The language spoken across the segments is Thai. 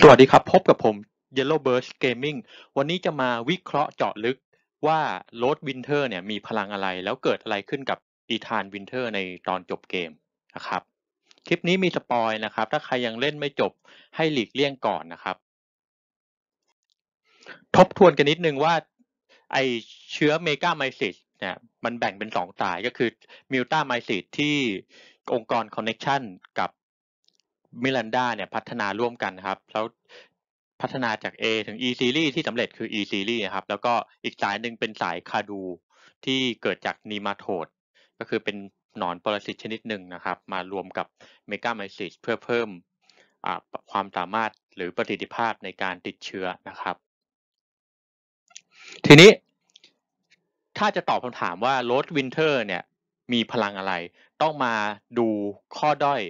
สวัสดีครับพบกับผม Yellow b i r t Gaming วันนี้จะมาวิเคราะห์เจาะลึกว่า Road Winter เนี่ยมีพลังอะไรแล้วเกิดอะไรขึ้นกับอีธานวินเทอร์ ในตอนจบเกมนะครับ คลิปนี้มีสปอยนะครับ ถ้าใครยังเล่นไม่จบให้หลีกเลี่ยงก่อนนะครับ ทบทวนกันนิดนึงว่า ไอเชื้อเมกาไมซิสเนี่ยมันแบ่งเป็นสองสายก็คือมิวต้าไมซิสที่องค์กรคอนเน็ชันกับมิลันดาเนี่ยพัฒนาร่วมกันครับแล้วพัฒนาจาก A ถึง E series ที่สำเร็จคือ E series ครับแล้วก็อีกสายหนึ่งเป็นสายคาดูที่เกิดจากนีมาโทดก็คือเป็นหนอนปรสิตชนิดหนึ่งนะครับ มารวมกับเมกาไมซิสเพื่อเพิ่มความสามารถหรือประสิทธิภาพในการติดเชื้อนะครับ ทีนี้ถ้าจะตอบคำถามว่าโรสวินเทอร์เนี่ยมีพลังอะไร ต้องมาดูข้อด้อย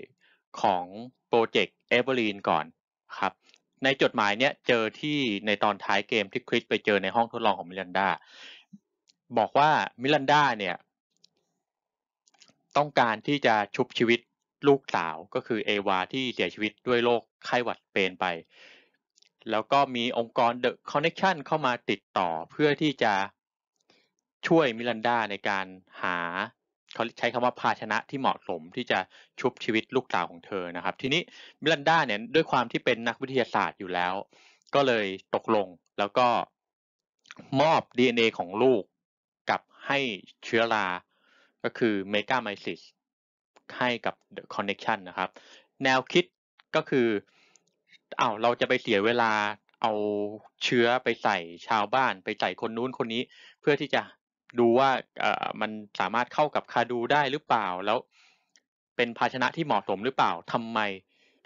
ของโปรเจกต์เอเวอร์ลีนก่อนครับในจดหมายเนี้ยเจอที่ในตอนท้ายเกมที่คริสไปเจอในห้องทดลองของมิลันดาบอกว่ามิลันดาเนี่ยต้องการที่จะชุบชีวิตลูกสาวก็คือเอวาที่เสียชีวิตด้วยโรคไข้หวัดเป็นไป แล้วก็มีองค์กร The Connection เข้ามาติดต่อเพื่อที่จะช่วยมิลันดาในการหาเขาใช้คำว่าภาชนะที่เหมาะสมที่จะชุบชีวิตลูกสาวของเธอนะครับ ทีนี้มิลันด้าเนี่ยด้วยความที่เป็นนักวิทยาศาสตร์อยู่แล้ว ก็เลยตกลงแล้วก็มอบ DNA ของลูกกับให้เชื้อรา ก็คือเมกาไมซิสให้กับ The Connection นะครับ แนวคิดก็คืออา้าวเราจะไปเสียเวลาเอาเชื้อไปใส่ชาวบ้านไปใส่คนนู้นคนนี้เพื่อที่จะดูว่ามันสามารถเข้ากับคาดูได้หรือเปล่าแล้วเป็นภาชนะที่เหมาะสมหรือเปล่า ทำไม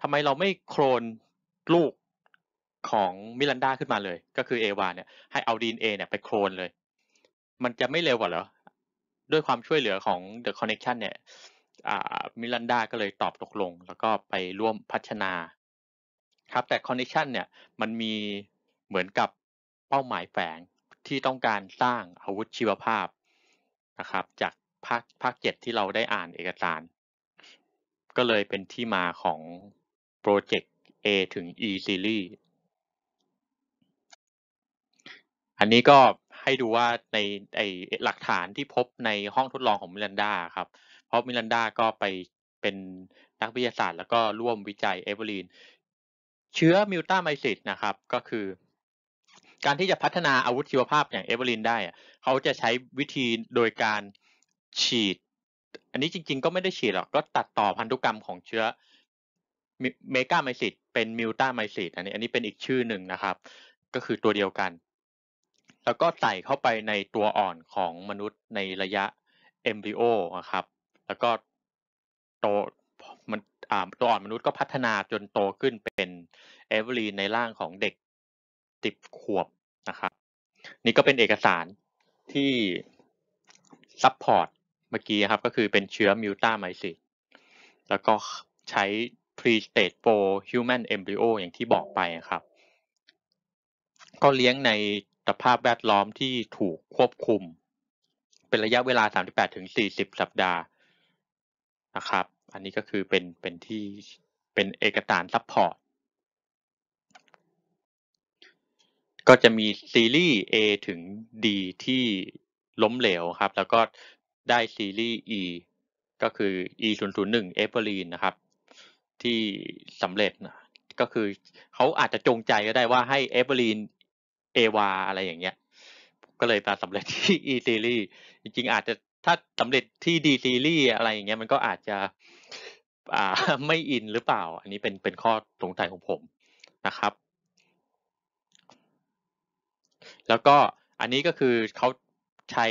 ทำไมเราไม่โครนลูกของมิลันดาขึ้นมาเลย ก็คือเอวาเนี่ยให้เอาดีเอเนี่ยไปโครนเลย มันจะไม่เร็วกว่าเหรอ ด้วยความช่วยเหลือของ The Connection เนี่ยมิลันดาก็เลยตอบตกลง แล้วก็ไปร่วมพัฒนา ครับ แต่ Connection เนี่ยมันมีเหมือนกับเป้าหมายแฝงที่ต้องการสร้างอาวุธชีวภาพนะครับ จากภาคภาคเจ็ดที่เราได้อ่านเอกสาร ก็เลยเป็นที่มาของโปรเจกต์ A ถึง E ซีรีส์อันนี้ก็ให้ดูว่าในไอหลักฐานที่พบในห้องทดลองของมิลันดาครับ เพราะมิลันดาก็ไปเป็นนักวิทยาศาสตร์แล้วก็ร่วมวิจัยเอเวอรีนเชื้อมิวตาไมซิสนะครับก็คือการที่จะพัฒนาอาวุธชีวภาพอย่างเอเวอร์ลินได้ เขาจะใช้วิธีโดยการฉีด อันนี้จริงๆก็ไม่ได้ฉีดหรอก ก็ตัดต่อพันธุกรรมของเชื้อเมกาไมซิตเป็นมิวตาไมซิตอันนี้ อันนี้เป็นอีกชื่อหนึ่งนะครับ ก็คือตัวเดียวกัน แล้วก็ใส่เข้าไปในตัวอ่อนของมนุษย์ในระยะเอมบริโอนะครับ แล้วก็โตมันตัวอ่อนมนุษย์ก็พัฒนาจนโตขึ้นเป็นเอเวอร์ลีนในร่างของเด็กสิบขวบนะครับนี่ก็เป็นเอกสารที่ซัพพอร์ตเมื่อกี้ครับก็คือเป็นเชื้อมิวต้าไมซิแล้วก็ใช้ pre-stage 4 human embryo อย่างที่บอกไปครับ ก็เลี้ยงในสภาพแวดล้อมที่ถูกควบคุม เป็นระยะเวลา 38ถึง40 สัปดาห์นะครับอันนี้ก็คือเป็นเป็นที่เป็นเอกสารซัพพอร์ตก็จะมีซีรีส์ A ถึง D ที่ล้มเหลวครับ แล้วก็ได้ซีรีส์ E ก็คือ E 0 0 1 e v e r ีนะครับ ที่สำเร็จนะก็คือเขาอาจจะจงใจก็ได้ว่าให้ e v e r นเอวาอะไรอย่างเงี้ยก็เลยมาสำเร็จที่ E ซีรีส์จริงๆ อาจจะถ้าสำเร็จที่ D ซีรีส์อะไรอย่างเงี้ยมันก็อาจจะ อ่าไม่อินหรือเปล่า อันนี้เป็นเป็นข้อสงสัยของผมนะครับแล้วก็อันนี้ก็คือเขาใช้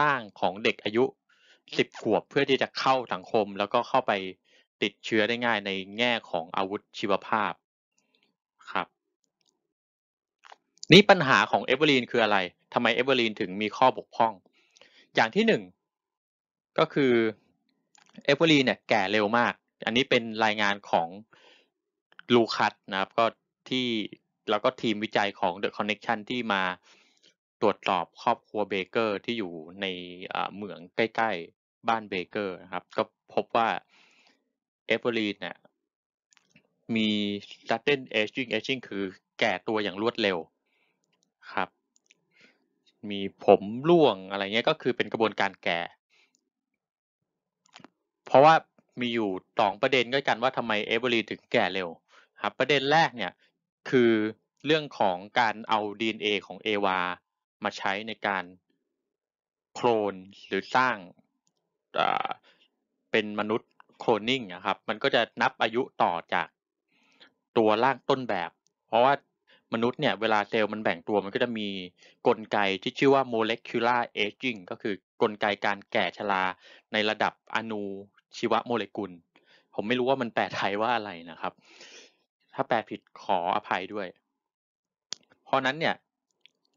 ร่างของเด็กอายุสิบขวบเพื่อที่จะเข้าสังคม แล้วก็เข้าไปติดเชื้อได้ง่ายในแง่ของอาวุธชีวภาพครับ นี่ปัญหาของเอเวอร์ลีนคืออะไรทำไมเอเวอร์ลีนถึงมีข้อบกพร่อง อย่างที่หนึ่งก็คือเอเวอร์ลีนเนี่ยแก่เร็วมาก อันนี้เป็นรายงานของลูคัสนะครับก็ที่แล้วก็ทีมวิจัยของ The Connection ที่มาตรวจสอบครอบครัวเบเกอร์ที่อยู่ในเหมืองใกล้ๆบ้านเบเกอร์นะครับ ก็พบว่าเอเวอรีนเนี่ยมี sudden aging aging คือแก่ตัวอย่างรวดเร็วครับ มีผมร่วงอะไรเงี้ยก็คือเป็นกระบวนการแก่ เพราะว่ามีอยู่สองประเด็นด้วยกันว่าทำไมเอเวอรีนถึงแก่เร็วครับ ประเด็นแรกเนี่ยคือเรื่องของการเอา DNA ของเอวามาใช้ในการโคลนหรือสร้างเป็นมนุษย์โคลนนิ่งนะครับ มันก็จะนับอายุต่อจากตัวร่างต้นแบบ เพราะว่ามนุษย์เนี่ยเวลาเซลล์มันแบ่งตัวมันก็จะมีกลไกที่ชื่อว่าโมเลกุลาร์เอจิ g ก็คือกลไกการแก่ชราในระดับอนู ชีวโมเลกุล ผมไม่รู้ว่ามันแปลไทยว่าอะไรนะครับถ้าแปลผิดขออภัยด้วย เพราะนั้นเนี่ย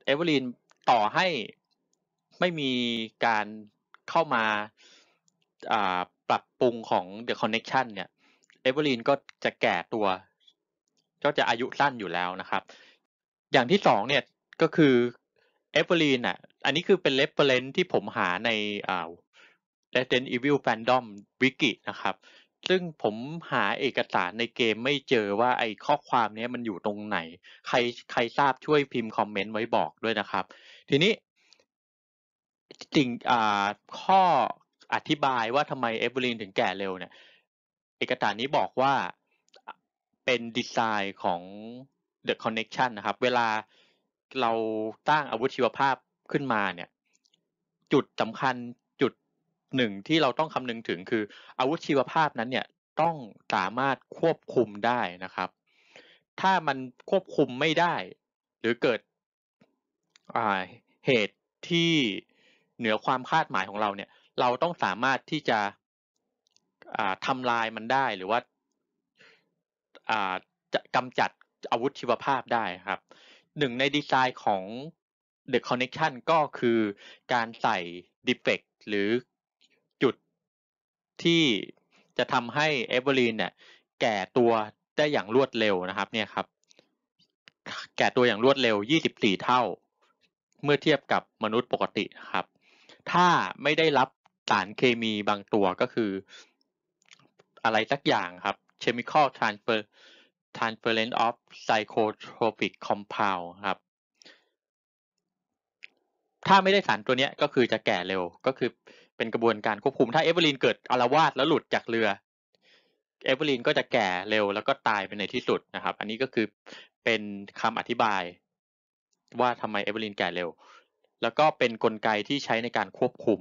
เอเวอร์ลีนต่อให้ไม่มีการเข้ามาปรับปรุงของ The Connection เนี่ยเอเวอร์ลีนก็จะแก่ตัวก็จะอายุสั้นอยู่แล้วนะครับ อย่างที่สองเนี่ยก็คือเอเวอร์ลีนอ่ะอันนี้คือเป็นเลฟเฟรนที่ผมหาในเ e s i d e n t Evil Fandom Wiki นะครับซึ่งผมหาเอกสารในเกมไม่เจอว่าไอ้ข้อความนี้มันอยู่ตรงไหน ใครใครทราบช่วยพิมพ์คอมเมนต์ไว้บอกด้วยนะครับ ทีนี้สิ่งอ่าข้ออธิบายว่าทำไมเอเวอร์ลินถึงแก่เร็วเนี่ย เอกสารนี้บอกว่าเป็นดีไซน์ของ The Connection นะครับ เวลาเราตั้งอาวุธชีวภาพขึ้นมาเนี่ยจุดสำคัญหนึ่งที่เราต้องคำนึงถึงคืออาวุธชีวภาพนั้นเนี่ยต้องสามารถควบคุมได้นะครับ ถ้ามันควบคุมไม่ได้หรือเกิดเหตุที่เหนือความคาดหมายของเราเนี่ย เราต้องสามารถที่จะทำลายมันได้หรือว่าจะกำจัดอาวุธชีวภาพได้ครับหนึ่งในดีไซน์ของ The Connection ก็คือการใส่ Defect หรือที่จะทำให้เอเวอรีนเนี่ยแก่ตัวได้อย่างรวดเร็วนะครับ เนี่ยครับ แก่ตัวอย่างรวดเร็ว 24 เท่าเมื่อเทียบกับมนุษย์ปกติครับ ถ้าไม่ได้รับสารเคมีบางตัวก็คืออะไรสักอย่างครับ chemical transfer transference of psychotropic compound ครับ ถ้าไม่ได้สารตัวนี้ก็คือจะแก่เร็วก็คือเป็นกระบวนการควบคุม ถ้าเอเวอร์ลีนเกิดอารวาสแล้วหลุดจากเรือ เอเวอร์ลีนก็จะแก่เร็วแล้วก็ตายไปในที่สุดนะครับ อันนี้ก็คือเป็นคำอธิบายว่าทำไมเอเวอร์ลีนแก่เร็ว แล้วก็เป็นนกลไกที่ใช้ในการควบคุม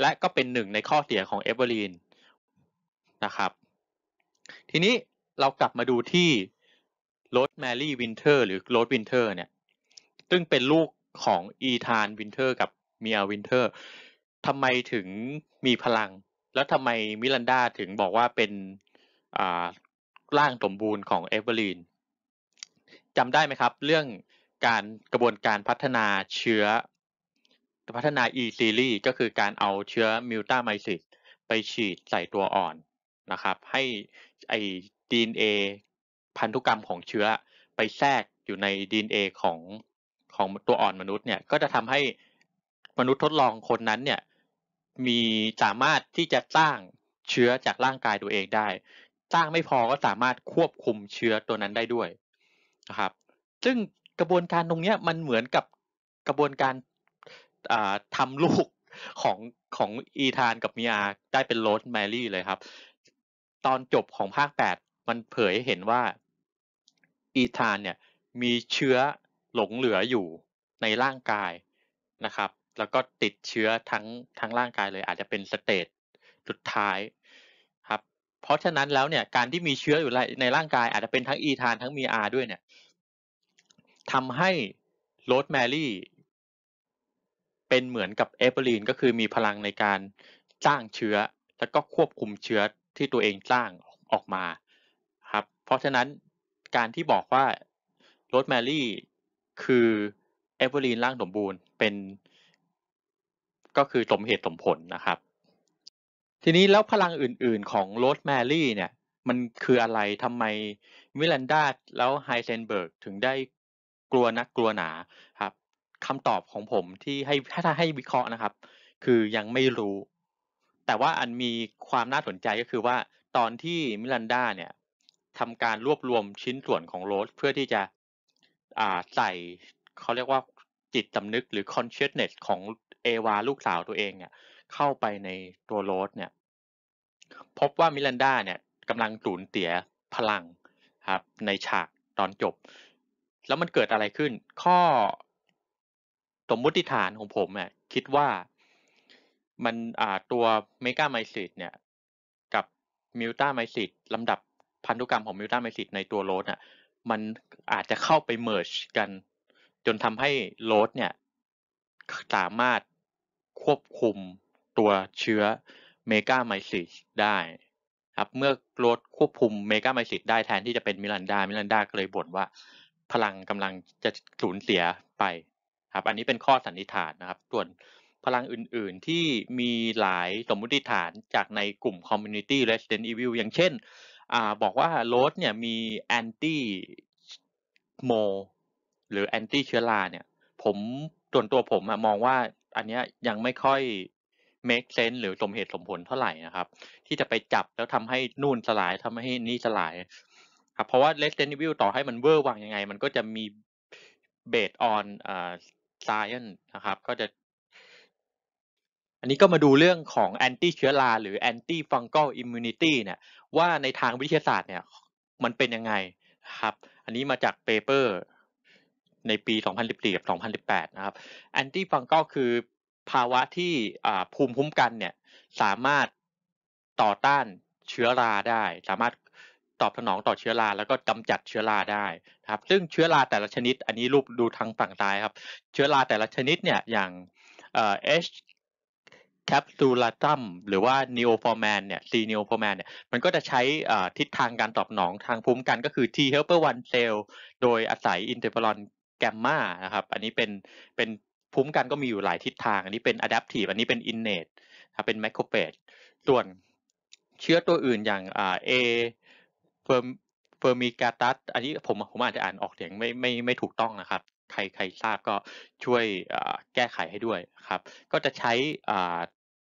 และก็เป็นหนึ่งในข้อเสียของเอเวอร์ลีนนะครับ ทีนี้เรากลับมาดูที่โรสแมรี่วินเทอร์ หรือโรสวินเทอร์ เนี่ย ซึ่งเป็นลูกของอีธานวินเทอร์กับเมียวินเทอร์ทำไมถึงมีพลังแล้วทำไมมิลันดาถึงบอกว่าเป็นร่างสมบูรณ์ของเอเวอร์ลีนจำได้ไหมครับ เรื่องการกระบวนการพัฒนาเชื้อ พัฒนา e ซี r ีก็คือการเอาเชื้อมิวตาไมซิสไปฉีดใส่ตัวอ่อนนะครับให้ไอดีเอพันธุกรรมของเชื้อไปแทรกอยู่ในดีเอของของตัวอ่อนมนุษย์เนี่ยก็จะทำให้มนุษย์ทดลองคนนั้นเนี่ยมีสามารถที่จะสร้างเชื้อจากร่างกายตัวเองได้ สร้างไม่พอก็สามารถควบคุมเชื้อตัวนั้นได้ด้วยนะครับ ซึ่งกระบวนการตรงนี้มันเหมือนกับกระบวนการทำลูกของของอีธานกับมีอาได้เป็นโรสแมรี่เลยครับ ตอนจบของภาคแปดมันเผยเห็นว่าอีธานเนี่ยมีเชื้อหลงเหลืออยู่ในร่างกายนะครับแล้วก็ติดเชื้อทั้งทั้งร่างกายเลย อาจจะเป็นสเตจสุดท้ายครับเพราะฉะนั้นแล้วเนี่ยการที่มีเชื้ออยู่ในร่างกาย อาจจะเป็นทั้งอีทานทั้งมีอาด้วยเนี่ยทำให้โรสแมรี่เป็นเหมือนกับเอเบอรีนก็คือมีพลังในการจ้างเชื้อแล้วก็ควบคุมเชื้อที่ตัวเองจ้างออกมา ครับ เพราะฉะนั้นการที่บอกว่าโรสแมรี่คือเอเวอรีนร่างสมบูรณ์เป็นก็คือสมเหตุสมผลนะครับ ทีนี้แล้วพลังอื่นๆของโรสแมรี่เนี่ยมันคืออะไรทำไมมิลันดาแล้วไฮเซนเบิร์กถึงได้กลัวนักกลัวหนาครับคำตอบของผมที่ให้ถ้าให้วิเคราะห์นะครับ คือยังไม่รู้ แต่ว่าอันมีความน่าสนใจก็คือว่าตอนที่มิลันดาเนี่ยทำการรวบรวมชิ้นส่วนของโรสเพื่อที่จะใส่เขาเรียกว่าจิตสำนึกหรือ consciousness ของเอวาลูกสาวตัวเองเนี่ย เข้าไปในตัวโรสเนี่ย พบว่ามิลันดาเนี่ยกำลังสูญเสียพลังครับ ในฉากตอนจบ แล้วมันเกิดอะไรขึ้น ข้อสมมติฐานของผมเนี่ยคิดว่ามันอ่าตัวเมกาไมซิตเนี่ย กับมิวต้าไมซิตลำดับพันธุกรรมของมิวต้าไมซิตในตัวโรสอ่ะมันอาจจะเข้าไปเมิร์ชกัน จนทำให้โรสเนี่ย สามารถควบคุมตัวเชื้อเมกาไมซิสได้ ครับเมื่อลดควบคุมเมกาไมซิสได้แทนที่จะเป็นมิลันดา มิลันดาก็เลยบ่นว่าพลังกำลังจะสูญเสียไป ครับ อันนี้เป็นข้อสันนิษฐานนะครับ ส่วนพลังอื่นๆที่มีหลายสมมุติฐานจากในกลุ่ม Community Resident Evil อย่างเช่นอบอกว่าโรสเนี่ยมีแอนตี้โมหรือแอนตี้เชื้อราเนี่ย ผมส่วนตัวผมมองว่าอันนี้ยังไม่ค่อย make sense หรือสมเหตุสมผลเท่าไหร่นะครับ ที่จะไปจับแล้วทำให้นู่นสลายทำให้นี่สลายครับเพราะว่า Resident Evil ต่อให้มันเวอร์วังยังไง มันก็จะมี based on uh, science นะครับ ก็จะอันนี้ก็มาดูเรื่องของ anti เชื้อราหรือ anti fungal immunity เนี่ย ว่าในทางวิทยาศาสตร์เนี่ย มันเป็นยังไงครับ อันนี้มาจาก paper ในปี 2014กับ 2018 นะครับแอนตี้ฟังก็คือภาวะที่ภูมิคุ้มกันเนี่ยสามารถต่อต้านเชื้อราได้ สามารถตอบสนองต่อเชื้อรา แล้วก็กำจัดเชื้อราได้ครับซึ่งเชื้อราแต่ละชนิดอันนี้รูปดูทางฝั่งซ้ายครับ เชื้อราแต่ละชนิดเนี่ยอย่างเอชแคปซูลาตัมหรือว่านโอฟอร์แมนเนี่ยซีนโอฟอร์แมนเนี่ยมันก็จะใช้ทิศทางการตอบสนองทางภูมิกันก็คือ T helper 1 cell โดยอาศัยอินเตอร์เฟอรอนแกมมานะครับอันนี้เป็นเป็นภูมิกันก็มีอยู่หลายทิศทาง อันนี้เป็น adaptive อันนี้เป็น innate ครับเป็น macrophage ส่วนเชื้อตัวอื่นอย่างอ่าเฟร์เฟอร์มิกาตัสอันนี้ผมผมอาจจะอ่านออกเสียงไม่ไม่ไม่ถูกต้องนะครับใครใครทราบก็ช่วยแก้ไขให้ด้วยครับก็จะใช้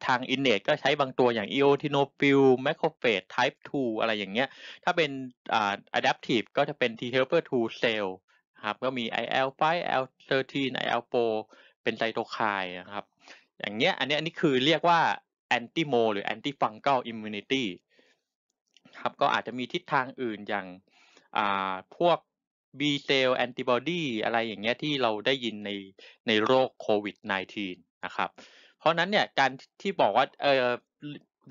ทางอินเนตก็ใช้บางตัวอย่าง e o t i n o p h i l m a c r o p h a g e type 2 อะไรอย่างเงี้ย ถ้าเป็น adaptive ก็จะเป็น t helper 2 cell ครับก็มี IL5 IL13 IL 4เป็นไซโตไคน์นะครับ อย่างเงี้ยอันนี้อันนี้คือเรียกว่าแอนติโมหรือแอนติฟังเกลอิมมูเนตี้ครับก็อาจจะมีทิศทางอื่นอย่างพวก B เซลล์แอนติบอดีอะไรอย่างเงี้ยที่เราได้ยินในในโรคโควิด -19 นะครับเพราะนั้นเนี่ยการที่บอกว่าเออ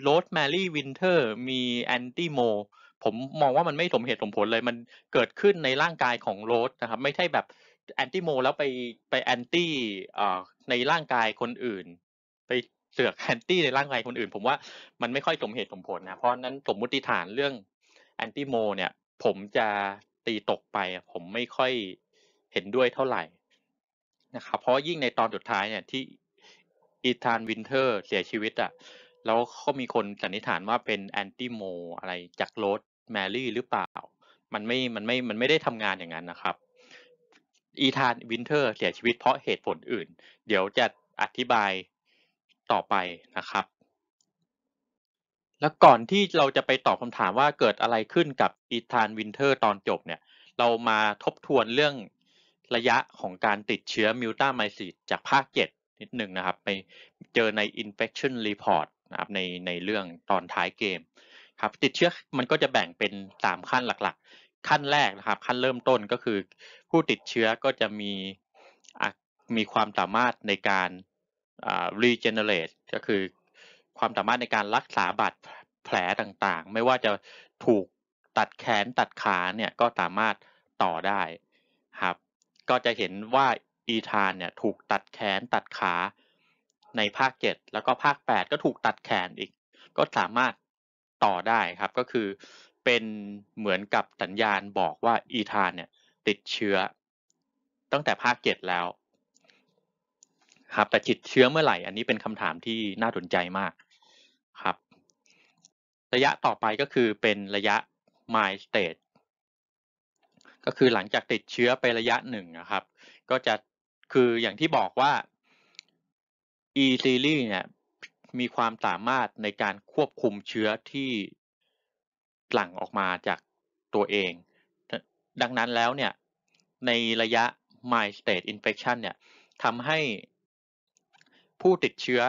โรสแมรี่วินเทอร์มีแอนติโมผมมองว่ามันไม่สมเหตุสมผลเลย มันเกิดขึ้นในร่างกายของโรสนะครับ ไม่ใช่แบบแอนติโม แล้วไปไปแอนตี้ในร่างกายคนอื่น ไปเสือกแอนตี้ในร่างกายคนอื่น ผมว่ามันไม่ค่อยสมเหตุสมผลนะเพราะนั้นสมมติฐานเรื่องแอนติโม เนี่ย ผมจะตีตกไป ผมไม่ค่อยเห็นด้วยเท่าไหร่นะครับเพราะยิ่งในตอนสุดท้ายเนี่ยที่อีธานวินเทอร์เสียชีวิตอะ่ะแล้วก็มีคนสันนิษฐานว่าเป็นแอนติโมอะไรจากโรสแมรี่หรือเปล่า มันไม่ มันไม่ มันไม่ได้ทำงานอย่างนั้นนะครับ อีธานวินเทอร์เสียชีวิตเพราะเหตุผลอื่น เดี๋ยวจะอธิบายต่อไปนะครับ แล้วก่อนที่เราจะไปตอบคำถามว่าเกิดอะไรขึ้นกับอีธานวินเทอร์ตอนจบเนี่ย เรามาทบทวนเรื่องระยะของการติดเชื้อมิวตาไมซีจากภาค 7 นิดหนึ่งนะครับ ไปเจอใน infection report นะครับในในเรื่องตอนท้ายเกม ครับติดเชื้อมันก็จะแบ่งเป็น3ขั้นหลัก ๆ ขั้นแรกนะครับขั้นเริ่มต้นก็คือ ผู้ติดเชื้อก็จะมีมีความสามารถในการรีเจเนเร e ก็คือ ความสามารถในการรักษาบาดแผลต่างๆ ไม่ว่าจะถูกตัดแขนตัดขาเนี่ยก็สามารถต่อได้ครับ ก็จะเห็นว่าอีธานเนี่ยถูกตัดแขนตัดขาในภาค 7 แล้วก็ภาค 8 ก็ถูกตัดแขนอีก ก็สามารถต่อได้ครับ ก็คือเป็นเหมือนกับสัญญาณบอกว่าอีธานเนี่ยติดเชื้อตั้งแต่ภาค 7 แล้วครับแต่ติดเชื้อเมื่อไหร่ อันนี้เป็นคำถามที่น่าสนใจมากครับ ระยะต่อไปก็คือเป็นระยะ m ม l d stage ก็คือหลังจากติดเชื้อไประยะหนึ่งนะครับ ก็จะคืออย่างที่บอกว่า E-series เนี่ยมีความสามารถในการควบคุมเชื้อที่หลั่งออกมาจากตัวเอง ดังนั้นแล้วเนี่ยในระยะ mild state infection เนี่ยทำให้ผู้ติดเชื้อ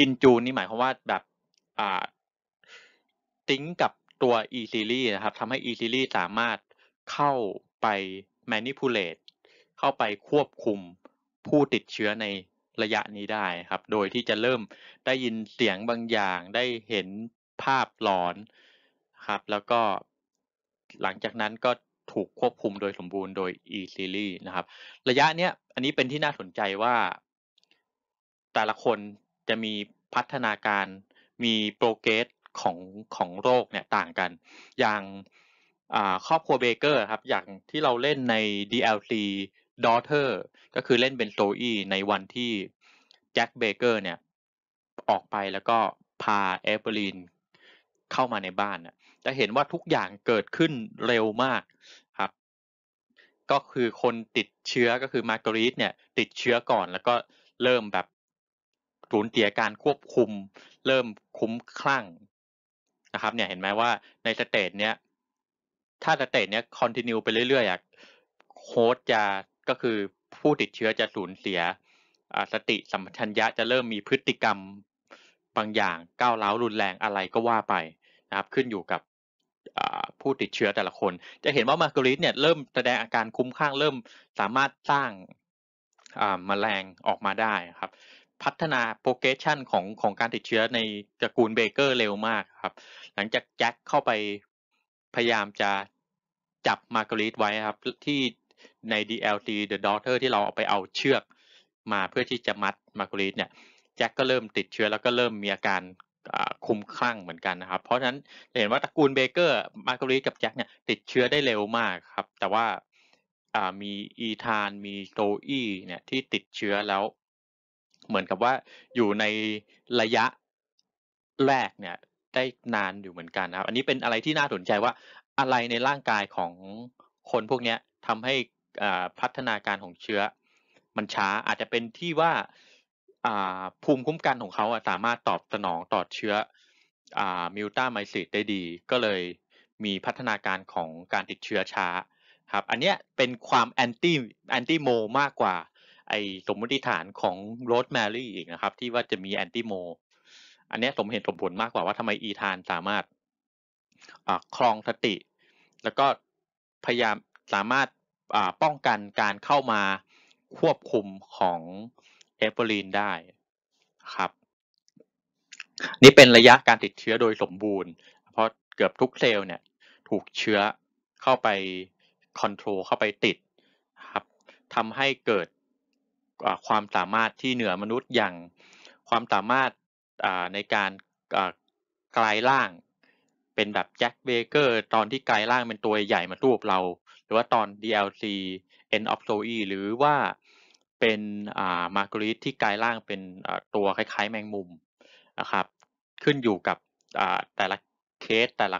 อินจูนนี่หมายความว่าแบบติ้งกับตัว e series นะครับทำให้ e series สามารถเข้าไป manipulate เข้าไปควบคุมผู้ติดเชื้อในระยะนี้ได้ครับ โดยที่จะเริ่มได้ยินเสียงบางอย่างได้เห็นภาพหลอนครับ แล้วก็หลังจากนั้นก็ถูกควบคุมโดยสมบูรณ์โดย e s e r i e นะครับ ระยะเนี้ยอันนี้เป็นที่น่าสนใจว่าแต่ละคนจะมีพัฒนาการมีโปรเกรสของของโรคเนี่ยต่างกัน อย่างครอบครัวเบเกอร์ครับ อย่างที่เราเล่นใน DLC ดอเทอร์ก็คือเล่นเป็นโซอี้ในวันที่แจ็คเบเกอร์เนี่ย ออกไปแล้วก็พาเอเวอรีนเข้ามาในบ้านนจะเห็นว่าทุกอย่างเกิดขึ้นเร็วมากครับ ก็คือคนติดเชื้อก็คือมาร์กรีตเนี่ย ติดเชื้อก่อนแล้วก็เริ่มแบบสูญเสียการควบคุมเริ่มคุ้มคลั่งนะครับ เนี่ยเห็นไหมว่าในสเตจเนี้ย ถ้าสเตจเนี้ยคอนติเนียไปเรื่อยๆโค้ดจะก็คือผู้ติดเชื้อจะสูญเสีย สติสัมปชัญญะจะเริ่มมีพฤติกรรมบางอย่างก้าวร้าวรุนแรงอะไรก็ว่าไปนะครับ ขึ้นอยู่กับผู้ติดเชื้อแต่ละคน จะเห็นว่ามาร์กริตเนี่ยเริ่มแสดงอาการคุ้มข้างเริ่มสามารถสร้างมาแมลงออกมาได้ครับ พัฒนาโปรเกชันของของการติดเชื้อในตระกูลเบเกอร์เร็วมากครับหลังจากแจ็คเข้าไปพยายามจะจับมาร์กริตไว้ครับที่ใน DLT The d o c t o r ที่เราเอาไปเอาเชือกมาเพื่อที่จะมัดมาร์กูลิสเนี่ยแจ็คก็เริ่มติดเชื้อ แล้วก็เริ่มมีอาการคุ้มคลั่งเหมือนกันนะครับ เพราะฉะนั้นเห็นว่าตระกูลเบเกอร์มาร์การีกับแจ็คเนี่ย ติดเชื้อได้เร็วมากครับ แต่ว่ามีอีธานมีโตอี้ เนี่ยที่ติดเชื้อแล้ว เหมือนกับว่าอยู่ในระยะแรกเนี่ย ได้นานอยู่เหมือนกันนะครับ อันนี้เป็นอะไรที่น่าสนใจว่าอะไรในร่างกายของคนพวกเนี้ยทำให้พัฒนาการของเชื้อมันช้าอาจจะเป็นที่ว่าภูมิคุ้มกันของเขาสามารถตอบสนองต่อเชื้อมิวต้าไมซิตได้ดีก็เลยมีพัฒนาการของการติดเชื้อช้า ครับอันนี้เป็นความแอนตี้แอนตี้โมมากกว่า ไอสมมติฐานของโรสแมรี่อีกนะครับ ที่ว่าจะมีแอนตี้โมอันนี้สมเหตุสมผลมากกว่าว่าทำไมอีธานสามารถคลองสติ แล้วก็พยายามสามารถป้องกันการเข้ามาควบคุมของเอฟเฟอรีนได้ครับ นี่เป็นระยะการติดเชื้อโดยสมบูรณ์ เพราะเกือบทุกเซลล์เนี่ยถูกเชื้อเข้าไปคอนโทรลเข้าไปติดครับทำให้เกิดความสามารถที่เหนือมนุษย์อย่างความสามารถในการกลายร่าง เป็นแบบแจ็คเบเกอร์ตอนที่กลายร่างเป็นตัวใหญ่มาตูบเรารือว่าตอน DLC End of Zoe หรือว่าเป็นอ่ามาร์กริตที่กลายร่างเป็นตัวคล้ายๆแมงมุมนะครับ ขึ้นอยู่กับอ่าแต่ละเคสแต่ละ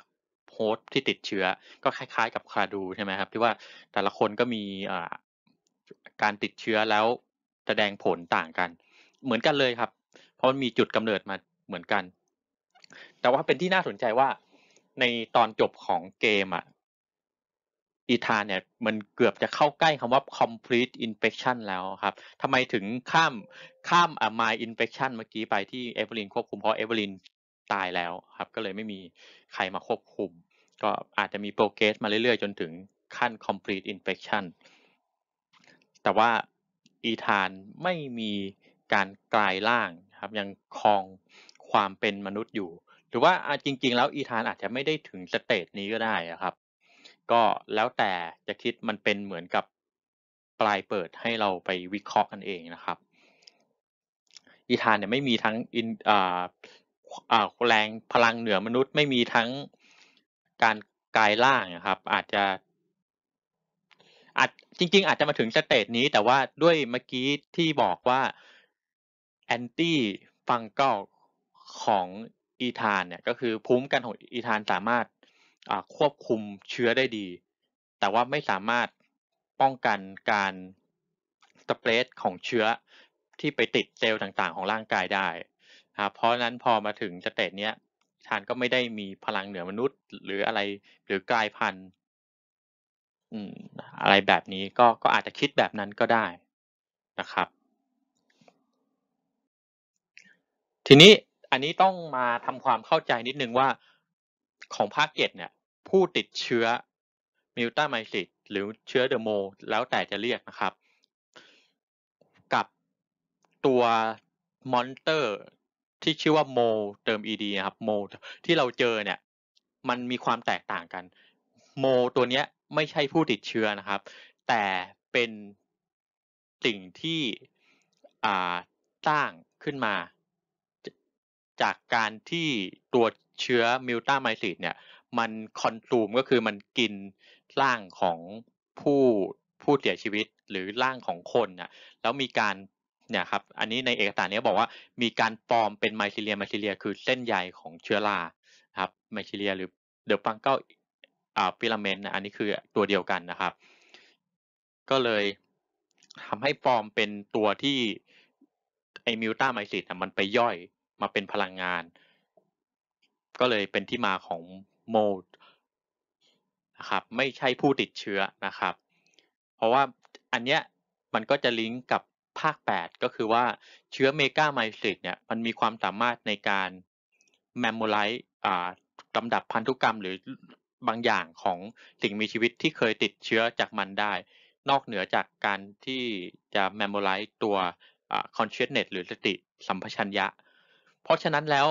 โฮสที่ติดเชื้อก็คล้ายๆกับคาดูใช่ไหมครับ ที่ว่าแต่ละคนก็มีอ่าการติดเชื้อแล้วแสดงผลต่างกัน เหมือนกันเลยครับ เพราะมันมีจุดกำเนิดมาเหมือนกัน แต่ว่าเป็นที่น่าสนใจว่าในตอนจบของเกมอ่ะอีธานเนี่ยมันเกือบจะเข้าใกล้คำว่า complete infection แล้วครับ ทำไมถึงข้ามข้ามอ่า my infection เมื่อกี้ไปที่เอเวอร์ลินควบคุมเพราะเอเวอร์ลินตายแล้วครับก็เลยไม่มีใครมาควบคุม ก็อาจจะมีโปรเกสมาเรื่อยๆ จนถึงขั้น complete infection แต่ว่าอีธานไม่มีการกลายร่างครับยังคองความเป็นมนุษย์อยู่ หรือว่าจริงๆ แล้วอีธานอาจจะไม่ได้ถึงสเตจนี้ก็ได้ครับก็แล้วแต่จะคิดมันเป็นเหมือนกับปลายเปิดให้เราไปวิเคราะห์กันเองนะครับ อีธานเนี่ยไม่มีทั้งอินอ่าอ่าแรงพลังเหนือมนุษย์ไม่มีทั้งการกายล่างนะครับ อาจจะ อาจจริง ๆ อาจจะมาถึงสเตจนี้แต่ว่าด้วยเมื่อกี้ที่บอกว่าแอนตี้ฟังก์ของอีธานเนี่ย ก็คือภูมิกันของอีธานสามารถควบคุมเชื้อได้ดี แต่ว่าไม่สามารถป้องกันการสเปรดของเชื้อ ที่ไปติดเซลล์ต่างๆของร่างกายได้เพราะนั้นพอมาถึงสเตจเนี้ยทานก็ไม่ได้มีพลังเหนือมนุษย์ หรืออะไรหรือกลายพันธุ์อะไรแบบนี้ก็ก็อาจจะคิดแบบนั้นก็ได้นะครับ ทีนี้อันนี้ต้องมาทำความเข้าใจนิดนึงว่าของภาคเจ็ดเนี่ยผู้ติดเชื้อมิวตาไมซิตหรือเชื้อเดโมแล้วแต่จะเรียกนะครับ กับตัวมอนเตอร์ที่ชื่อว่าโมเติมดีนะครับโมที่เราเจอเนี่ย มันมีความแตกต่างกันโมตัวเนี้ยไม่ใช่ผู้ติดเชื้อนะครับ แต่เป็นสิ่งที่สร้างขึ้นมาจากการที่ตัวเชื้อมิวต้าไมซีดเนี่ยมันคอนซูมก็คือมันกินร่างของผู้ผู้เสียชีวิตหรือร่างของคนนะแล้วมีการเนี่ยครับ อันนี้ในเอกสารนี้บอกว่ามีการปลอมเป็นไมซิเลียไมซิเลีย คือเส้นใยของเชื้อราครับ ไมซิเลีย หรือเดอะฟังเก้าอ่าพิลาเมนต์อันนี้คือตัวเดียวกันนะครับ ก็เลยทำให้ปลอมเป็นตัวที่ไอมิวต้าไมซิตมันไปย่อยมาเป็นพลังงานก็เลยเป็นที่มาของโมดนะครับไม่ใช่ผู้ติดเชื้อนะครับ เพราะว่าอันเนี้ยมันก็จะลิงก์กับภาค 8 ก็คือว่าเชื้อเมกาไมซิตเนี่ยมันมีความสามารถในการแมมโมไลซ์ลำดับพันธุกรรมหรือบางอย่างของ สิ่งมีชีวิตที่เคยติดเชื้อจากมันได้ นอกเหนือจากการที่จะแมมโมไลต์ตัวคอนเช i o u ต n e s หรือสติสัมพชัญญะ เพราะฉะนั้นแล้ว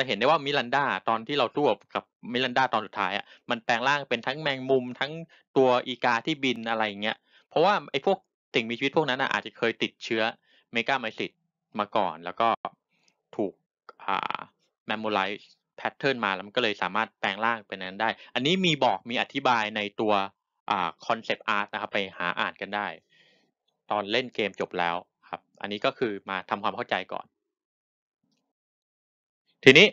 จะเห็นได้ว่ามิลันดาตอนที่เราตู้กับมิลันดาตอนสุดท้ายอ่ะมันแปลงร่างเป็นทั้งแมงมุมทั้งตัวอีกาที่บินอะไรเงี้ยเพราะว่าไอ้พวกสิ่งมีชีวิตพวกนั้นอ่ะอาจจะเคยติดเชื้อเมกาไมซิตมาก่อน แล้วก็ถูกอ่าแมมโมไลท์แพทเทิร์นมาแล้วมันก็เลยสามารถแปลงร่างเป็นนั้นได้ อันนี้มีบอกมีอธิบายในตัวอ่าคอนเซปต์อาร์ตนะครับไปหาอ่านกันได้ ตอนเล่นเกมจบแล้วครับ อันนี้ก็คือมาทำความเข้าใจก่อนทีนี้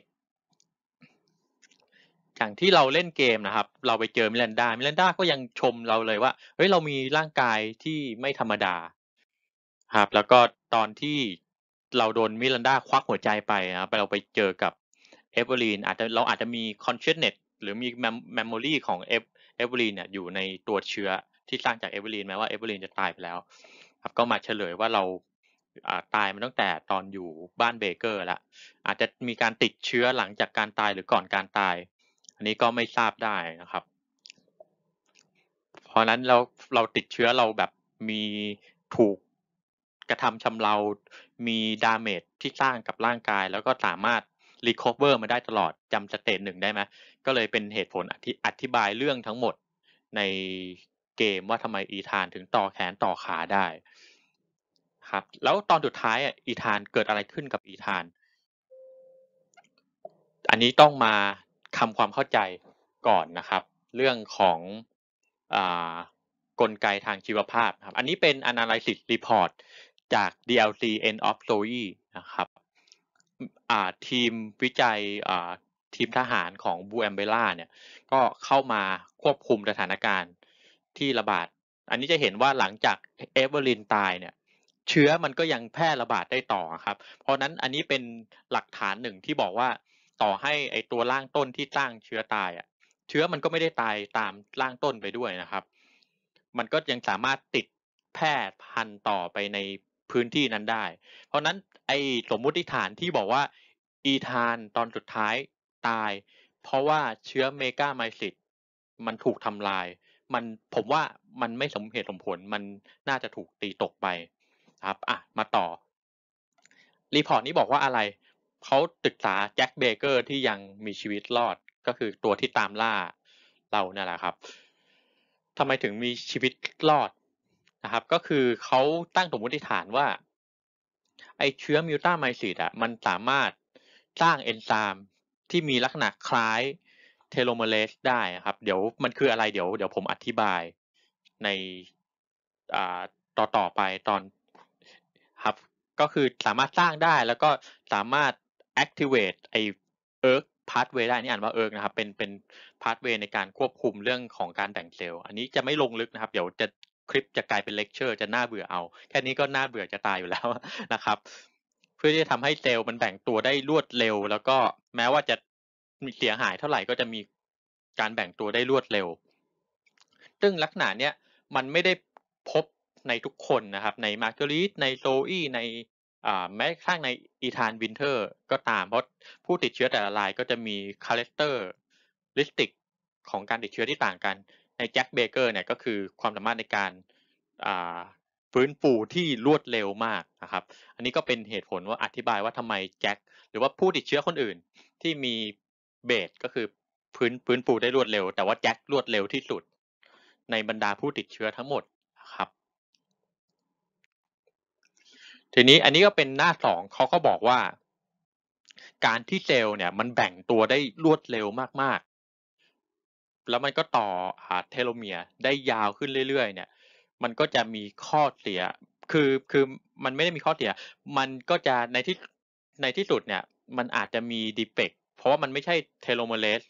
อย่างที่เราเล่นเกมนะครับ เราไปเจอมิลันดา มิลันดา ก็ยังชมเราเลยว่าเฮ้ยเรามีร่างกายที่ไม่ธรรมดาครับแล้วก็ตอนที่เราโดนมิลันดาควักหัวใจไปนะครับเราไปเจอกับเอเวอร์ลีนอาจจะเราอาจจะมีคอนเชนเน็ตหรือมีแมมโมรีของเอเวอรีนเนี่ยอยู่ในตัวเชื้อที่สร้างจากเอเวอร์ลีนแม้ว่าเอเวอร์ลีนจะตายไปแล้วครับก็มาเฉลยว่าเราตายมาตั้งแต่ตอนอยู่บ้านเบเกอร์ละ อาจจะมีการติดเชื้อหลังจากการตายหรือก่อนการตาย อันนี้ก็ไม่ทราบได้นะครับ เพราะนั้นเราเราติดเชื้อเราแบบมีถูกกระทำชำเรามีดาเมจที่สร้างกับร่างกาย แล้วก็สามารถรีคอเวอร์มาได้ตลอดจำสเตตหนึ่งได้ไหม ก็เลยเป็นเหตุผลอธิบายเรื่องทั้งหมดในเกมว่าทำไมอีธานถึงต่อแขนต่อขาได้ครับแล้วตอนสุดท้ายอีธานเกิดอะไรขึ้นกับอีธาน อันนี้ต้องมาทำความเข้าใจก่อนนะครับ เรื่องของอกลไกทางชีวภาพครับอันนี้เป็น analysis report จาก DLC End of Story นะครับทีมวิจัยทีมทหารของบูแอมเบล่าเนี่ยก็เข้ามาควบคุมสถานการณ์ที่ระบาด อันนี้จะเห็นว่าหลังจากเอเวอร์ลินตายเนี่ยเชื้อมันก็ยังแพร่ระบาดได้ต่อครับ เพราะนั้นอันนี้เป็นหลักฐานหนึ่งที่บอกว่าต่อให้ไอตัวร่างต้นที่ตั้งเชื้อตายอ่ะ เชื้อมันก็ไม่ได้ตายตามร่างต้นไปด้วยนะครับ มันก็ยังสามารถติดแพร่พันต่อไปในพื้นที่นั้นได้ เพราะนั้นไอสมมุติฐานที่บอกว่า อีธานตอนสุดท้ายตาย เพราะว่าเชื้อเมกาไมซิตมันถูกทำลาย มันผมว่ามันไม่สมเหตุสมผล มันน่าจะถูกตีตกไปครับ อ่ะ มาต่อ รีพอร์ตนี้บอกว่าอะไร เขาศึกษาแจ็คเบเกอร์ที่ยังมีชีวิตรอด ก็คือตัวที่ตามล่าเราเนี่ยแหละครับ ทำไมถึงมีชีวิตรอดนะครับ ก็คือเขาตั้งสมมติฐานว่า ไอเชื้อมิวต้าไมซีดอ่ะมันสามารถสร้างเอนไซม์ที่มีลักษณะคล้ายเทโลเมเลสได้ครับ เดี๋ยวมันคืออะไร เดี๋ยว เดี๋ยวผมอธิบายในต่อต่อไปตอนครับก็คือสามารถสร้างได้แล้วก็สามารถ activate ไอเอิร์กพาสเวได้นี่อ่านว่าเอิร์กนะครับเป็นเป็นพาสเวในการควบคุมเรื่องของการแต่งเซลล์อันนี้จะไม่ลงลึกนะครับเดี๋ยวจะคลิปจะกลายเป็นเลคเชอร์จะน่าเบื่อเอา แค่นี้ก็น่าเบื่อจะตายอยู่แล้วนะครับ เพื่อที่จะทำให้เซลล์มันแบ่งตัวได้รวดเร็ว แล้วก็แม้ว่าจะมีเสียหายเท่าไหร่ก็จะมีการแบ่งตัวได้รวดเร็ว ซึ่งลักษณะเนี้ยมันไม่ได้พบในทุกคนนะครับ ในมาร์เกอริตในโซอี้ในแม้กระทั่งใน อีธานวินเทอร์ก็ตาม เพราะผู้ติดเชื้อแต่ละรายก็จะมีคาแรคเตอร์ลิสติกของการติดเชื้อที่ต่างกัน ในแจ็คเบเกอร์เนี่ยก็คือความสามารถในการฟื้นฟูที่รวดเร็วมากนะครับ อันนี้ก็เป็นเหตุผลว่าอธิบายว่าทำไมแจ็คหรือว่าผู้ติดเชื้อคนอื่นที่มีเบสก็คือพื้นฟื้นฟูได้รวดเร็วแต่ว่าแจ็ครวดเร็วที่สุด ในบรรดาผู้ติดเชื้อทั้งหมดครับทีนี้อันนี้ก็เป็นหน้าสองเขาก็บอกว่า การที่เซลล์เนี่ย มันแบ่งตัวได้รวดเร็วมาก ๆ แล้วมันก็ต่อเทโลเมียร์ได้ยาวขึ้นเรื่อย ๆ เนี่ย มันก็จะมีข้อเสีย คือคือมันไม่ได้มีข้อเสียมันก็จะในที่ในที่สุดเนี่ย มันอาจจะมีดีเฟกเพราะว่ามันไม่ใช่เทโลเมเลส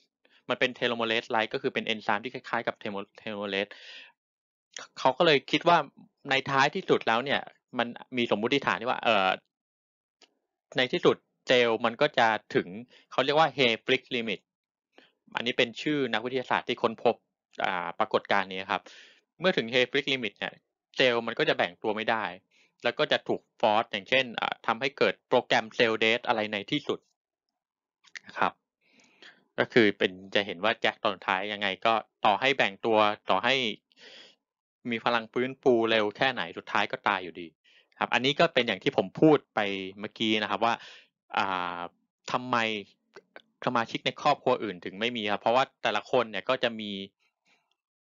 มันเป็นเทโลเมเลสไลท์ก็คือเป็นเอนไซม์ที่คล้าย ๆ กับเทโลเมเลสเขาก็เลยคิดว่าในท้ายที่สุดแล้วเนี่ยมันมีสมมุติฐานที่ว่าเออในที่สุดเซลล์มันก็จะถึงเขาเรียกว่าเฮฟริกลิมิตอันนี้เป็นชื่อนักวิทยาศาสตร์ที่ค้นพบปรากฏการณ์นี้ครับ เมื่อถึงเฮฟริกลิมิตเนี่ยเซลล์มันก็จะแบ่งตัวไม่ได้ แล้วก็จะถูกฟอสอย่างเช่นทำให้เกิดโปรแกรมเซลล์เดสอะไรในที่สุดครับ ก็คือเป็นจะเห็นว่าแจ็คตอนท้ายยังไงก็ต่อให้แบ่งตัวต่อใหมีพลังฟื้นฟูเร็วแค่ไหนสุดท้ายก็ตายอยู่ดี ครับ อันนี้ก็เป็นอย่างที่ผมพูดไปเมื่อกี้นะครับว่าทำไมสมาชิกในครอบครัวอื่นถึงไม่มีครับ เพราะว่าแต่ละคนเนี่ยก็จะมี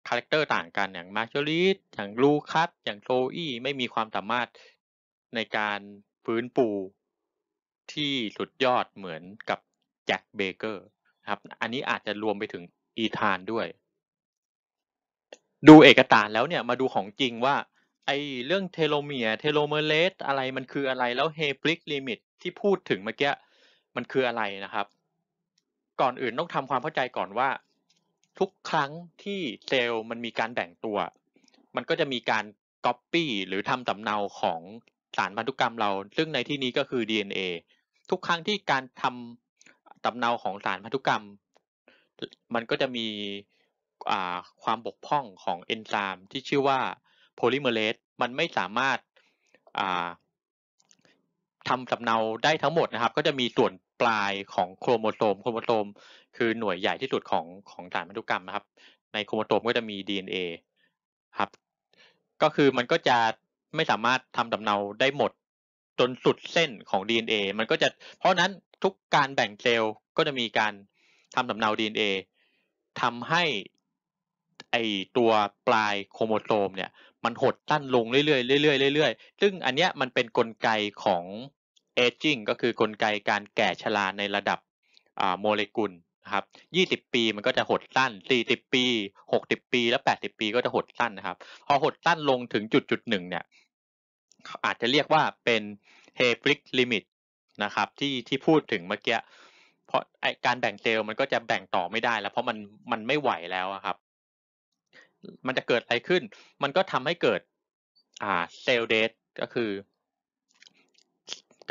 คาแรคเตอร์ต่างกันอย่างมาร์อลีสอย่างลูคัสอย่างโซอี้ไม่มีความสามารถในการฟื้นปูที่สุดยอดเหมือนกับแจ็คเบเกอร์ครับ อันนี้อาจจะรวมไปถึงอีธานด้วยดูเอกสารแล้วเนี่ยมาดูของจริงว่า ไอเรื่องเทโลเมียเทโลเมเลสอะไรมันคืออะไรแล้วเฮปลิกลิมิตที่พูดถึงเมื่อกี้มันคืออะไรนะครับ ก่อนอื่นต้องทำความเข้าใจก่อนว่า ทุกครั้งที่เซลล์มันมีการแบ่งตัว มันก็จะมีการก๊อปปี้หรือทำสำเนาของสารพันธุกรรมเรา ซึ่งในที่นี้ก็คือ DNA ทุกครั้งที่การทำสำเนาของสารพันธุกรรม มันก็จะมีความบกพร่องของเอนไซม์ที่ชื่อว่าโพลิเมอเรสมันไม่สามารถทำสำเนาได้ทั้งหมดนะครับก็จะมีส่วนปลายของโครโมโซมโครโมโซมคือหน่วยใหญ่ที่สุดของของสารพันธุกรรมนะครับในโครโมโซมก็จะมี DNA ครับก็คือมันก็จะไม่สามารถทำสำเนาได้หมดจนสุดเส้นของ DNA มันก็จะเพราะนั้นทุกการแบ่งเซลล์ก็จะมีการทำสำเนา DNA ทำให้ไอตัวปลายโครโมโซมเนี่ย มันหดตั้นลงเรื่อยๆเรื่อยๆเรื่อยๆ ซึ่งอันเนี้ยมันเป็นนกลไกของเอจิ้งก็คือกลไกการแก่ชราในระดับโมเลกุลครับ ยี่สิบปีมันก็จะหดสั้นสี่สิบปีหกสิบปีและแปดสิบปีก็จะหดสั้นนะครับ พอหดสั้นลงถึงจุดจุดหนึ่งเนี่ยอาจจะเรียกว่าเป็นเฮฟริกลิมิตนะครับที่ที่พูดถึงเมื่อกี้เพราะการแบ่งเซลล์มันก็จะแบ่งต่อไม่ได้แล้ว เพราะมันมันไม่ไหวแล้วครับมันจะเกิดอะไรขึ้น มันก็ทำให้เกิดอ่าเซลเดตก็คือ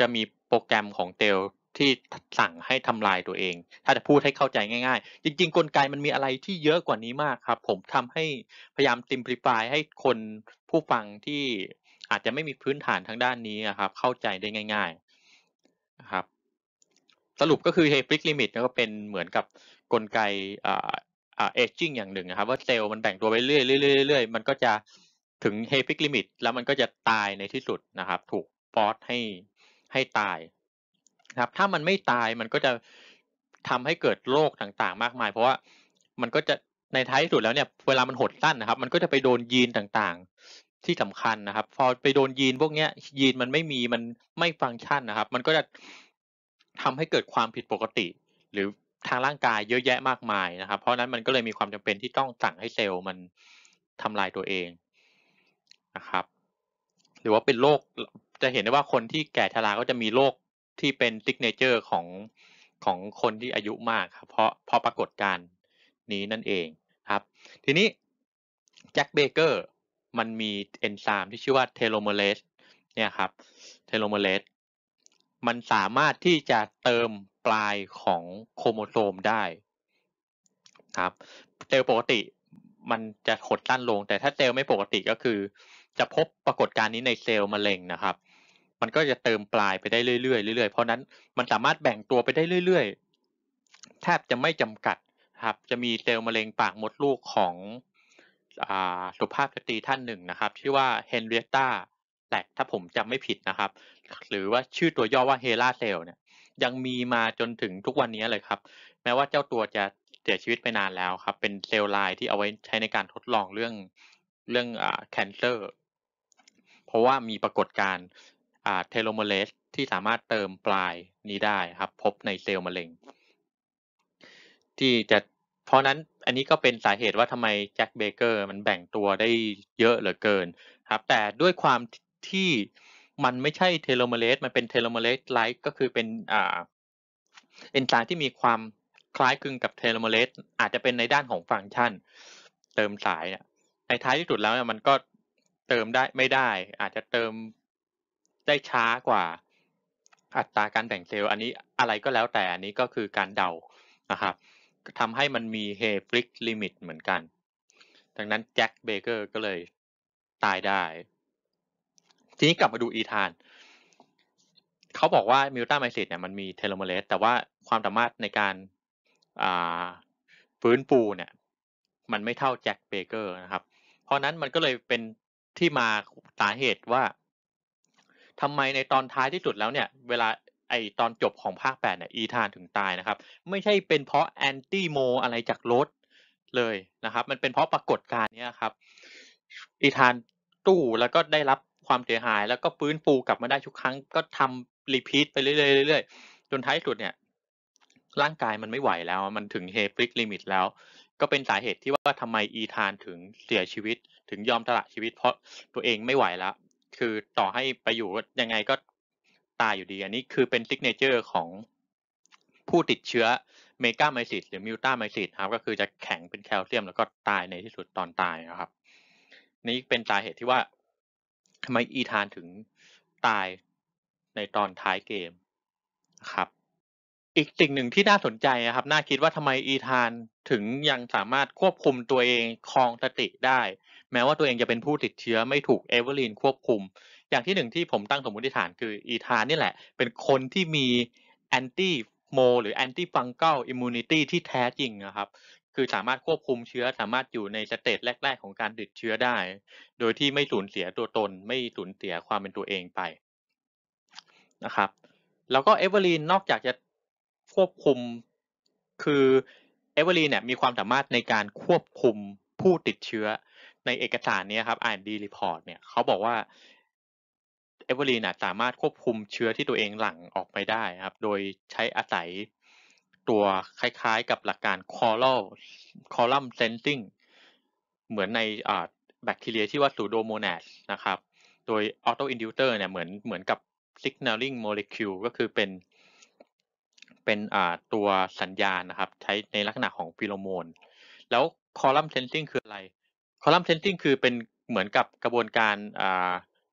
จะมีโปรแกรมของเตลที่สั่งให้ทำลายตัวเอง ถ้าจะพูดให้เข้าใจง่ายๆ จริงๆ กลไกมันมีอะไรที่เยอะกว่านี้มากครับ ผมทำให้พยายามติมพลิฟายให้คนผู้ฟังที่อาจจะไม่มีพื้นฐานทางด้านนี้นะครับ เข้าใจได้ง่าย ๆนะครับ สรุปก็คือ h ฮฟริกลิมิตก็เป็นเหมือนกับกลไกเอจจิ้งอย่างหนึ่งครับ ว่าเซลล์มันแต่งตัวไปเรื่อยเรื่อยเรื่อยมันก็จะถึงเฮปิกลิมิต แล้วมันก็จะตายในที่สุดนะครับ ถูกฟอสให้ให้ตายนะครับ ถ้ามันไม่ตายมันก็จะทำให้เกิดโรคต่าง ๆ มากมาย เพราะว่ามันก็จะในท้ายสุดแล้วเนี่ยเวลามันหดสั้นนะครับ มันก็จะไปโดนยีนต่าง ๆ ที่สำคัญนะครับพอไปโดนยีนพวกเนี้ยยีนมันไม่มีมันไม่ฟังก์ชันนะครับ มันก็จะทำให้เกิดความผิดปกติหรือทางร่างกายเยอะแยะมากมายนะครับ เพราะนั้นมันก็เลยมีความจำเป็นที่ต้องสั่งให้เซลล์มันทำลายตัวเองนะครับ หรือว่าเป็นโรค จะเห็นได้ว่าคนที่แก่ชราก็จะมีโรคที่เป็นซิกเนเจอร์ของของคนที่อายุมากครับ เพราะเพราะปรากฏการณ์นี้นั่นเองครับ ทีนี้แจ็คเบเกอร์มันมีเอนไซม์ที่ชื่อว่าเทโลเมเลสเนี่ยครับเทโลเมเลสมันสามารถที่จะเติมปลายของโครโมโซมได้ครับเซลล์ปกติมันจะหดสั้นลง แต่ถ้าเซลล์ไม่ปกติก็คือ จะพบปรากฏการณ์นี้ในเซลล์มะเร็งนะครับ มันก็จะเติมปลายไปได้เรื่อยๆเรื่อยๆ เพราะนั้นมันสามารถแบ่งตัวไปได้เรื่อยๆ แทบจะไม่จำกัดครับ จะมีเซลล์มะเร็งปากมดลูกของอสุภาพสตรีท่านหนึ่งนะครับชื่อว่าเฮนเรียตตาแต่ถ้าผมจำไม่ผิดนะครับ หรือว่าชื่อตัวย่อว่าเฮราเซลเนี่ยยังมีมาจนถึงทุกวันนี้เลยครับ แม้ว่าเจ้าตัวจะเสียชีวิตไปนานแล้วครับเป็นเซลล์ไลน์ที่เอาไว้ใช้ในการทดลองเรื่องเรื่องอ่าแคนเซอร์เพราะว่ามีปรากฏการ์อ่าเทโลโมเลสที่สามารถเติมปลายนี้ได้ครับ พบในเซลล์มะเร็ง ที่จะเพราะนั้นอันนี้ก็เป็นสาเหตุว่าทำไมแจ็คเบเกอร์มันแบ่งตัวได้เยอะเหลือเกินครับ แต่ด้วยความที่มันไม่ใช่เทโลเมเลสมันเป็นเทโลเมเลสไลท์ก็คือเป็นอ่าเอนไซม์ที่มีความคล้ายคลึงกับเทโลเมเลสอาจจะเป็นในด้านของฟังก์ชัน เติมสายเนี่ยในท้ายที่สุดแล้วมันก็เติมได้ไม่ได้ อาจจะเติมได้ช้ากว่า อัตราการแบ่งเซลล์อันนี้อะไรก็แล้วแต่อันนี้ก็คือการเดานะครับทำให้มันมีเฮฟลิกลิมิตเหมือนกัน ดังนั้นแจ็คเบเกอร์ก็เลยตายได้ทีนี้กลับมาดูอีธาน เขาบอกว่ามิวต้าไมซิตเนี่ยมันมีเทโลเมเลสแต่ว่าความสามารถในการฟื้นฟูเนี่ย มันไม่เท่าแจ็คเบเกอร์นะครับ เพราะนั้นมันก็เลยเป็นที่มาสาเหตุว่าทำไมในตอนท้ายที่สุดแล้วเนี่ย เวลาไอตอนจบของภาคแปดเนี่ยอีธานถึงตายนะครับ ไม่ใช่เป็นเพราะแอนตี้โมอะไรจากรถเลยนะครับ มันเป็นเพราะปรากฏการณ์นี้ครับอีธานตู้แล้วก็ได้รับความเสียหายแล้วก็ฟื้นฟูกลับมาได้ทุกครั้งก็ทำรีพีทไปเรื่อยๆจนท้ายสุดเนี่ย ร่างกายมันไม่ไหวแล้ว มันถึงเฮปริกลิมิตแล้ว ก็เป็นสาเหตุที่ว่าทำไมอีธานถึงเสียชีวิตถึงยอมสละชีวิตเพราะตัวเองไม่ไหวแล้ว คือต่อให้ไปอยู่ยังไงก็ตายอยู่ดี อันนี้คือเป็นซิกเนเจอร์ของผู้ติดเชื้อเมกาไมซิตหรือมิวตาไมซิตครับก็คือจะแข็งเป็นแคลเซียมแล้วก็ตายในที่สุดตอนตายนะครับ นี่เป็นสาเหตุที่ว่าทำไมอีธานถึงตายในตอนท้ายเกมนะครับ อีกสิ่งหนึ่งที่น่าสนใจนะครับ น่าคิดว่าทำไมอีธานถึงยังสามารถควบคุมตัวเองคลองสติได้ แม้ว่าตัวเองจะเป็นผู้ติดเชื้อไม่ถูกเอเวอร์ลินควบคุม อย่างที่หนึ่งที่ผมตั้งสมมติฐานคืออีธานนี่แหละ เป็นคนที่มีแอนตี้โมหรือแอนตี้ฟังเกิลอิมมูนิตี้ที่แท้จริงนะครับคือสามารถควบคุมเชื้อสามารถอยู่ในสเตจแรก ๆ ของการติดเชื้อได้โดยที่ไม่สูญเสียตัวตนไม่สูญเสียความเป็นตัวเองไปนะครับแล้วก็เอเวอร์ลีนนอกจากจะควบคุมคือเอเวอร์ลีนเนี่ยมีความสามารถในการควบคุมผู้ติดเชื้อในเอกสารนี้ครับอ่านดีรีพอร์ตเนี่ยเขาบอกว่าเอเวอร์ลีนสามารถควบคุมเชื้อที่ตัวเองหลั่งออกไปได้ครับ โดยใช้อาศัยตัวคล้ายๆกับหลักการ column column sensing เหมือนในแบคทีเรีย ที่ว่าสูโดโมน o สนะครับ โดย auto inducer เนี่ยเหมือนเหมือนกับ signaling molecule ก็คือเป็น เป็นตัวสัญญาณนะครับใช้ในลักษณะของฟิโลโมน แล้ว column sensing คืออะไร column sensing คือเป็นเหมือนกับกระบวนการ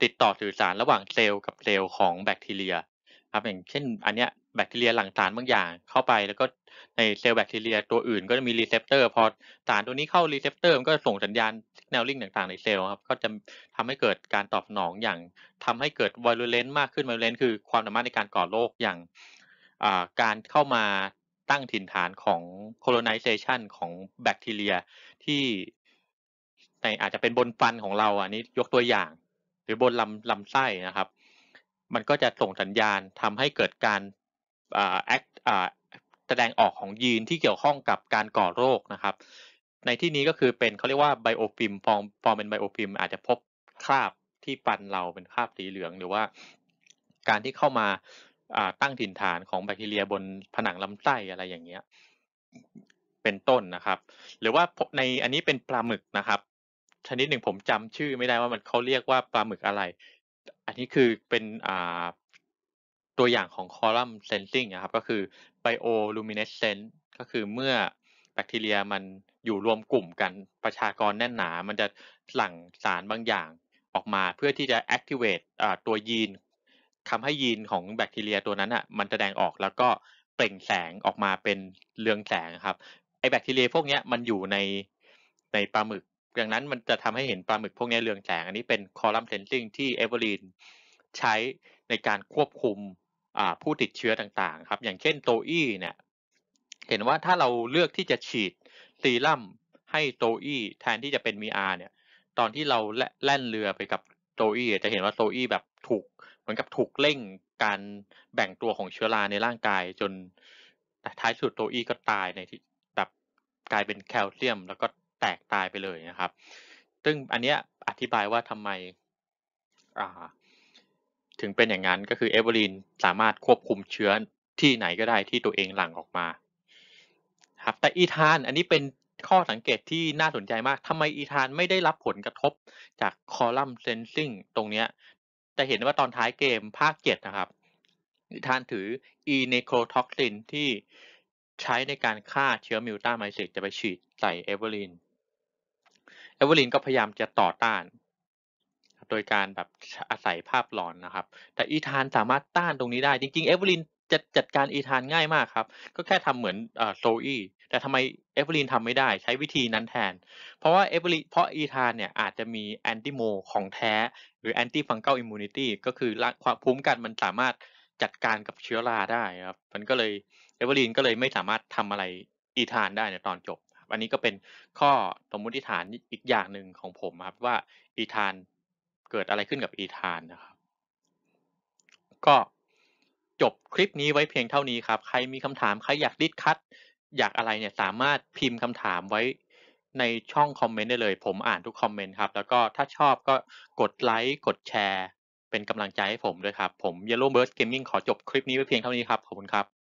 ติดต่อสื่อสารระหว่างเซลล์กับเซลล์ของแบคทีเรียครับอย่างเช่นอันเนี้ยแบคทีเรียหลั่งสารบางอย่างเข้าไป แล้วก็ในเซลล์แบคทีเรียตัวอื่นก็จะมีรีเซพเตอร์พอสารตัวนี้เข้ารีเซพเตอร์มันก็ส่งสัญญาณสัญาณลิงต่างๆ ในเซลล์ครับก็จะทำให้เกิดการตอบสนองอย่างทำให้เกิดไวรัลเลน์มากขึ้นไวรัลเลน์คือความสามารถในการก่อโรคอย่างการเข้ามาตั้งถิ่นฐานของโคโลไนเซชันของแบคทีเรียที่ในอาจจะเป็นบนฟันของเราอันนี้ยกตัวอย่าง หรือบนลำลำไส้นะครับ มันก็จะส่งสัญญาณทำให้เกิดการแอคแสดงออกของยีนที่เกี่ยวข้องกับการก่อโรคนะครับ ในที่นี้ก็คือเป็นเขาเรียกว่าไบโอฟิล์มฟอร์มฟอร์มเป็นไบโอฟิล์มอาจจะพบคราบที่ฟันเราเป็นคราบสีเหลือง หรือว่า การที่เข้ามาตั้งถิ่นฐานของแบคทีเรียบนผนังลำไส้อะไรอย่างเงี้ยเป็นต้นนะครับ หรือว่าในอันนี้เป็นปลาหมึกนะครับ ชนิดหนึ่งผมจำชื่อไม่ได้ว่ามันเขาเรียกว่าปลาหมึกอะไร อันนี้คือเป็นอ่าตัวอย่างของ column sensing นะครับ ก็คือ bioluminescence ก็คือเมื่อแบคทีเรียมันอยู่รวมกลุ่มกัน ประชากรแน่นหนา มันจะหลั่งสารบางอย่างออกมาเพื่อที่จะ activate ตัวยีนทำให้ยีนของแบคทีเรียตัวนั้นอ่ะ มันแสดงออกแล้วก็เปล่งแสงออกมาเป็นเรืองแสงครับ ไอแบคทีเรียพวกนี้มันอยู่ในในปลาหมึก ดังนั้นมันจะทำให้เห็นปลาหมึกพวกนี้เรืองแสงอันนี้เป็นคอลัมน์เซนซิงที่เอเวอร์ลีนใช้ในการควบคุมผู้ติดเชื้อต่างๆ ครับ อย่างเช่นโตอี้เนี่ยเห็นว่าถ้าเราเลือกที่จะฉีดซีรั่มให้โตอี้แทนที่จะเป็นมีอาเนี่ย ตอนที่เราแล่นเรือไปกับโตอี้จะเห็นว่าโตอี้แบบถูกเหมือนกับถูกเร่งการแบ่งตัวของเชื้อราในร่างกายจนท้ายสุดโตอี้ก็ตายในที่แบบกลายเป็นแคลเซียม แล้วก็แตกตายไปเลยนะครับ ซึ่งอันเนี้ยอธิบายว่าทำไม อ่าถึงเป็นอย่างนั้นก็คือเอเวอร์ลีนสามารถควบคุมเชื้อที่ไหนก็ได้ที่ตัวเองหลั่งออกมาครับแต่อีธานอันนี้เป็นข้อสังเกตที่น่าสนใจมากทำไมอีธานไม่ได้รับผลกระทบจากคอลัมน์เซนซิงตรงนี้จะเห็นว่าตอนท้ายเกมภาคเจ็ดนะครับอีธานถืออีเนโครท็อกซินที่ใช้ในการฆ่าเชื้อมิวต้าไมซิสจะไปฉีดใส่เอเวอร์ลินเอเวอร์ลินก็พยายามจะต่อต้านโดยการแบบอาศัยภาพหลอนนะครับ แต่อีธานสามารถต้านตรงนี้ได้ จริงๆ เอเวอรินจะจัดการอีธานง่ายมากครับ ก็แค่ทำเหมือนโซอี้แต่ทำไมเอเวอรินทำไม่ได้ใช้วิธีนั้นแทน เพราะว่าเอเวอรินเพราะอีธานเนี่ยอาจจะมีแอนติโมของแท้ หรือแอนติฟังเกิลอิมมูนิตี้ก็คือความภูมิกันมันสามารถจัดการกับเชื้อราได้ครับมันก็เลยเอเวอรินก็เลยไม่สามารถทำอะไรอีธานได้ในตอนจบอันนี้ก็เป็นข้อสมมติฐานอีกอย่างหนึ่งของผมครับว่าอีธานเกิดอะไรขึ้นกับอีธานนะครับ ก็จบคลิปนี้ไว้เพียงเท่านี้ครับ ใครมีคำถามใครอยากดิสคัตอยากอะไรเนี่ยสามารถพิมพ์คำถามไว้ในช่องคอมเมนต์ได้เลย ผมอ่านทุกคอมเมนต์ครับ แล้วก็ถ้าชอบก็กดไลค์กดแชร์เป็นกำลังใจให้ผมด้วยครับผม Yellow Bird Gaming ขอจบคลิปนี้ไว้เพียงเท่านี้ครับขอบคุณครับ